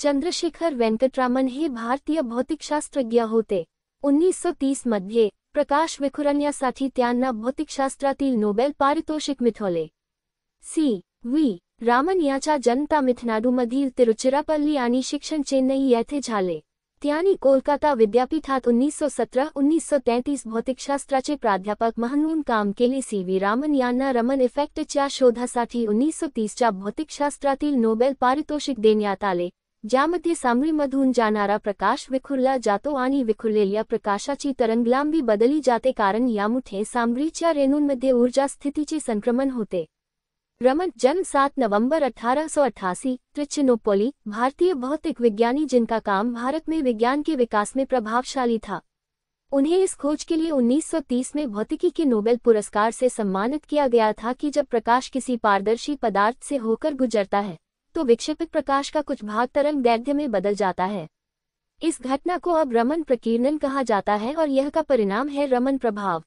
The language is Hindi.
चंद्रशेखर वेंकटरामन हे भारतीय भौतिकशास्त्रज्ञ होते उन्नीस मध्य प्रकाश विखुरण्यासाठी त्यांना भौतिकशास्त्रातील नोबेल पारितोषिक मिळवले सी व्ही रामन जनता मिथनाडू तामिळनाडूमधील तिरुचिरापल्ली आणि शिक्षण चेन्नई येथे झाले त्यांनी कोलकाता विद्यापीठात उन्नीसशे सतरा उन्नीसशे तेहतीस भौतिकशास्त्राचे प्राध्यापक म्हणून काम केले सी व्ही रामन यांना रमन इफेक्टच्या शोधासाठी तीस तीसच्या भौतिकशास्त्रातील नोबेल पारितोषिक देण्यात आले ज्यामध्ये सामरीमधून जाणारा प्रकाश विखुरला जातो आणि विखुरलेल्या प्रकाशाची तरंगलांबी बदली जाते कारण यामुळे सामरीच्या रेणूंमध्ये ऊर्जा स्थितीचे संक्रमण होते रमन जन्म सात नवंबर अठारह सौ अठासी त्रिचिनोपोली भारतीय भौतिक विज्ञानी जिनका काम भारत में विज्ञान के विकास में प्रभावशाली था उन्हें इस खोज के लिए 1930 में भौतिकी के नोबेल पुरस्कार से सम्मानित किया गया था कि जब प्रकाश किसी पारदर्शी पदार्थ से होकर गुजरता है तो विक्षेपित प्रकाश का कुछ भाग तरंग दैर्घ्य में बदल जाता है इस घटना को अब रमन प्रकीर्णन कहा जाता है और यह का परिणाम है रमन प्रभाव